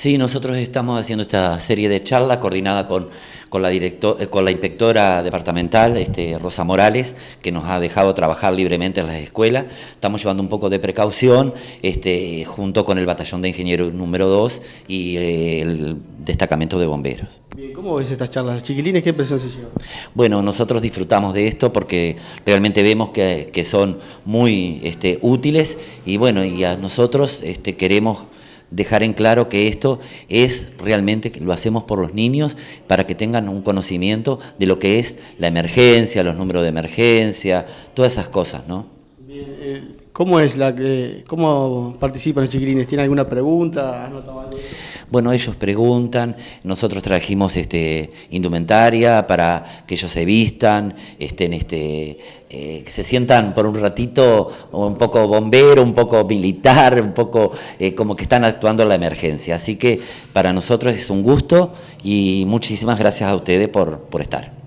Sí, nosotros estamos haciendo esta serie de charlas coordinada con, con, la, eh, con la inspectora departamental, este, Rosa Morales, que nos ha dejado trabajar libremente en las escuelas. Estamos llevando un poco de precaución este, junto con el batallón de ingenieros número 2 y eh, el destacamento de bomberos. Bien, ¿cómo ves estas charlas? Chiquilines, ¿qué impresión se Bueno, nosotros disfrutamos de esto porque realmente vemos que, son muy este, útiles y bueno, y a nosotros este, queremos dejar en claro que esto es realmente, lo hacemos por los niños para que tengan un conocimiento de lo que es la emergencia, los números de emergencia, todas esas cosas, ¿no? ¿Cómo es la que, cómo participan los chiquilines? ¿Tienen alguna pregunta? Bueno, ellos preguntan, nosotros trajimos este indumentaria para que ellos se vistan, estén este eh, se sientan por un ratito un poco bombero, un poco militar, un poco eh, como que están actuando en la emergencia. Así que para nosotros es un gusto y muchísimas gracias a ustedes por estar.